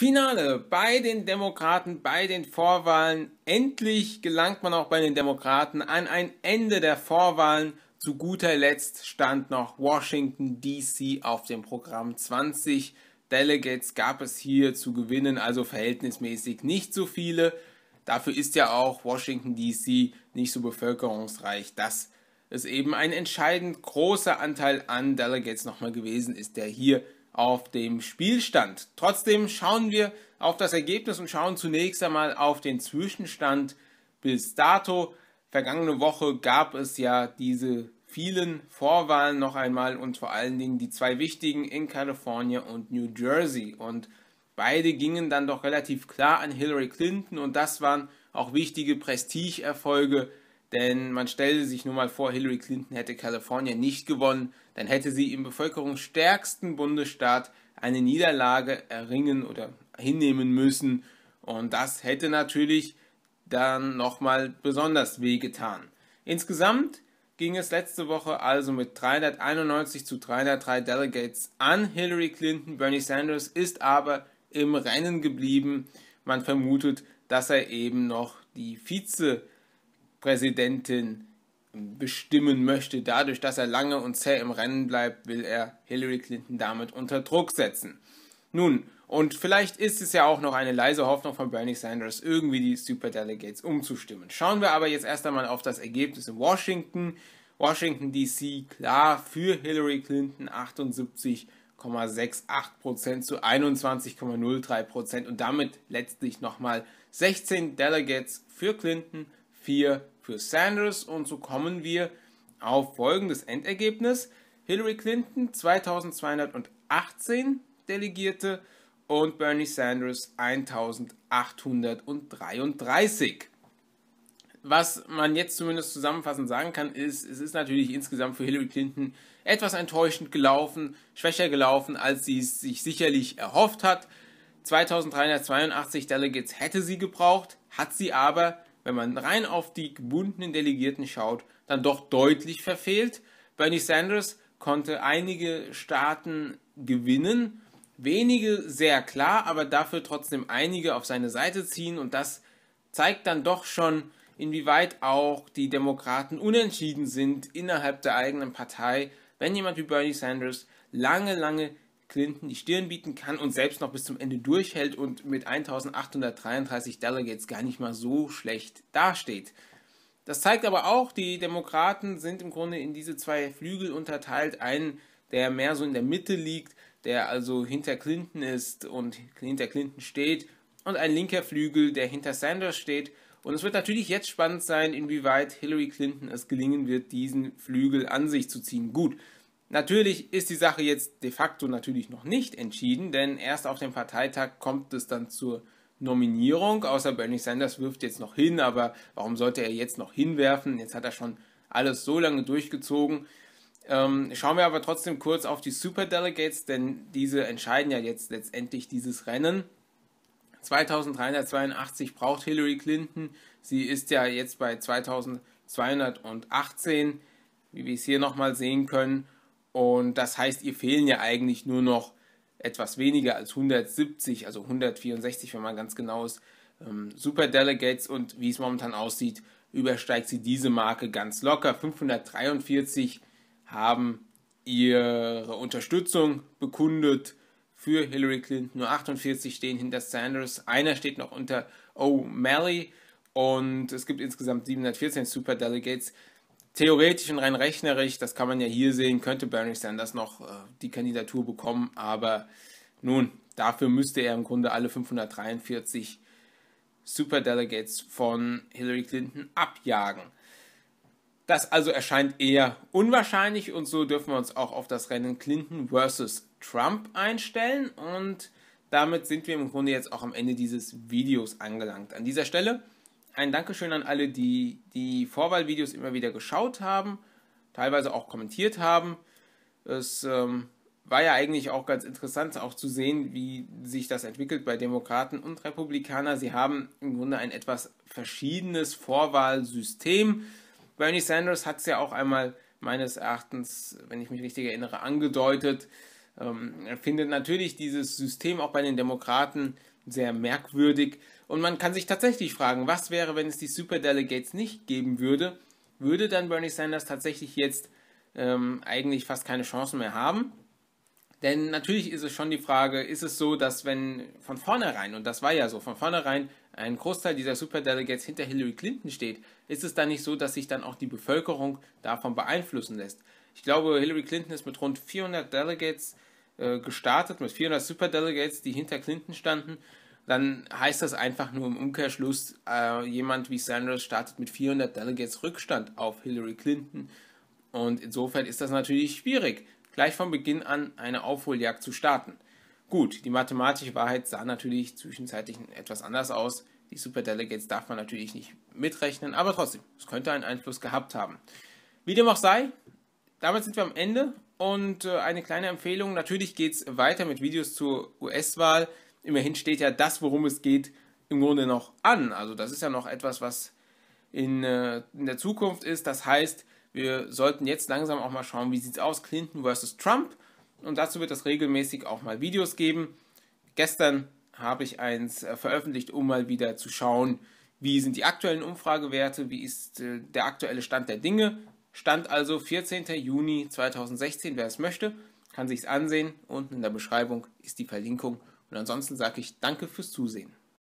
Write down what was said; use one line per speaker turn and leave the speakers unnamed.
Finale bei den Demokraten, bei den Vorwahlen. Endlich gelangt man auch bei den Demokraten an ein Ende der Vorwahlen. Zu guter Letzt stand noch Washington DC auf dem Programm 20. Delegates gab es hier zu gewinnen, also verhältnismäßig nicht so viele. Dafür ist ja auch Washington DC nicht so bevölkerungsreich, dass es eben ein entscheidend großer Anteil an Delegates nochmal gewesen ist, der hier auf dem Spielstand. Trotzdem schauen wir auf das Ergebnis und schauen zunächst einmal auf den Zwischenstand bis dato. Vergangene Woche gab es ja diese vielen Vorwahlen noch einmal und vor allen Dingen die zwei wichtigen in Kalifornien und New Jersey. Und beide gingen dann doch relativ klar an Hillary Clinton und das waren auch wichtige Prestigeerfolge denn man stelle sich nun mal vor, Hillary Clinton hätte Kalifornien nicht gewonnen, dann hätte sie im bevölkerungsstärksten Bundesstaat eine Niederlage erringen oder hinnehmen müssen. Und das hätte natürlich dann nochmal besonders wehgetan. Insgesamt ging es letzte Woche also mit 391 zu 303 Delegates an Hillary Clinton. Bernie Sanders ist aber im Rennen geblieben. Man vermutet, dass er eben noch die Vize- Präsidentin bestimmen möchte. Dadurch, dass er lange und zäh im Rennen bleibt, will er Hillary Clinton damit unter Druck setzen. Nun, und vielleicht ist es ja auch noch eine leise Hoffnung von Bernie Sanders, irgendwie die Superdelegates umzustimmen. Schauen wir aber jetzt erst einmal auf das Ergebnis in Washington. Washington DC klar für Hillary Clinton 78,68% zu 21,03% und damit letztlich nochmal 16 Delegates für Clinton, 4 für Sanders und so kommen wir auf folgendes Endergebnis. Hillary Clinton 2218 Delegierte und Bernie Sanders 1833. Was man jetzt zumindest zusammenfassend sagen kann, ist, es ist natürlich insgesamt für Hillary Clinton etwas enttäuschend gelaufen, schwächer gelaufen, als sie es sich sicherlich erhofft hat. 2382 Delegates hätte sie gebraucht, hat sie aber wenn man rein auf die gebundenen Delegierten schaut, dann doch deutlich verfehlt. Bernie Sanders konnte einige Staaten gewinnen, wenige sehr klar, aber dafür trotzdem einige auf seine Seite ziehen und das zeigt dann doch schon, inwieweit auch die Demokraten unentschieden sind innerhalb der eigenen Partei, wenn jemand wie Bernie Sanders lange, lange Clinton die Stirn bieten kann und selbst noch bis zum Ende durchhält und mit 1833 Delegates gar nicht mal so schlecht dasteht. Das zeigt aber auch, die Demokraten sind im Grunde in diese zwei Flügel unterteilt. Einen, der mehr so in der Mitte liegt, der also hinter Clinton ist und hinter Clinton steht. Und ein linker Flügel, der hinter Sanders steht. Und es wird natürlich jetzt spannend sein, inwieweit Hillary Clinton es gelingen wird, diesen Flügel an sich zu ziehen. Gut, Natürlich ist die Sache jetzt de facto natürlich noch nicht entschieden, denn erst auf dem Parteitag kommt es dann zur Nominierung, außer Bernie Sanders wirft jetzt noch hin, aber warum sollte er jetzt noch hinwerfen? Jetzt hat er schon alles so lange durchgezogen. Ähm, schauen wir aber trotzdem kurz auf die Superdelegates, denn diese entscheiden ja jetzt letztendlich dieses Rennen. 2382 braucht Hillary Clinton. Sie ist ja jetzt bei 2218, wie wir es hier nochmal sehen können. Und das heißt, ihr fehlen ja eigentlich nur noch etwas weniger als 170, also 164, wenn man ganz genau ist, ähm, Superdelegates. Und wie es momentan aussieht, übersteigt sie diese Marke ganz locker. 543 haben ihre Unterstützung bekundet für Hillary Clinton. Nur 48 stehen hinter Sanders. Einer steht noch unter O'Malley. Und es gibt insgesamt 714 Superdelegates theoretisch und rein rechnerisch, das kann man ja hier sehen, könnte Bernie Sanders noch äh, die Kandidatur bekommen, aber nun, dafür müsste er im Grunde alle 543 Superdelegates von Hillary Clinton abjagen. Das also erscheint eher unwahrscheinlich und so dürfen wir uns auch auf das Rennen Clinton versus Trump einstellen und damit sind wir im Grunde jetzt auch am Ende dieses Videos angelangt. An dieser Stelle ein Dankeschön an alle, die die Vorwahlvideos immer wieder geschaut haben, teilweise auch kommentiert haben. Es ähm, war ja eigentlich auch ganz interessant, auch zu sehen, wie sich das entwickelt bei Demokraten und Republikanern. Sie haben im Grunde ein etwas verschiedenes Vorwahlsystem. Bernie Sanders hat es ja auch einmal meines Erachtens, wenn ich mich richtig erinnere, angedeutet. Ähm, er findet natürlich dieses System auch bei den Demokraten sehr merkwürdig. Und man kann sich tatsächlich fragen, was wäre, wenn es die Superdelegates nicht geben würde? Würde dann Bernie Sanders tatsächlich jetzt ähm, eigentlich fast keine Chancen mehr haben? Denn natürlich ist es schon die Frage, ist es so, dass wenn von vornherein, und das war ja so, von vornherein ein Großteil dieser Superdelegates hinter Hillary Clinton steht, ist es dann nicht so, dass sich dann auch die Bevölkerung davon beeinflussen lässt? Ich glaube, Hillary Clinton ist mit rund 400 Delegates äh, gestartet mit 400 Superdelegates, die hinter Clinton standen, dann heißt das einfach nur im Umkehrschluss, äh, jemand wie Sanders startet mit 400 Delegates Rückstand auf Hillary Clinton. Und insofern ist das natürlich schwierig, gleich von Beginn an eine Aufholjagd zu starten. Gut, die mathematische Wahrheit sah natürlich zwischenzeitlich etwas anders aus. Die Superdelegates darf man natürlich nicht mitrechnen, aber trotzdem, es könnte einen Einfluss gehabt haben. Wie dem auch sei, damit sind wir am Ende und äh, eine kleine Empfehlung, natürlich geht es weiter mit Videos zur US-Wahl. Immerhin steht ja das, worum es geht, im Grunde noch an. Also das ist ja noch etwas, was in, äh, in der Zukunft ist. Das heißt, wir sollten jetzt langsam auch mal schauen, wie sieht es aus, Clinton versus Trump. Und dazu wird es regelmäßig auch mal Videos geben. Gestern habe ich eins äh, veröffentlicht, um mal wieder zu schauen, wie sind die aktuellen Umfragewerte, wie ist der aktuelle Stand der Dinge Stand also 14. Juni 2016. Wer es möchte, kann sich's ansehen. Unten in der Beschreibung ist die Verlinkung. Und ansonsten sage ich danke fürs Zusehen.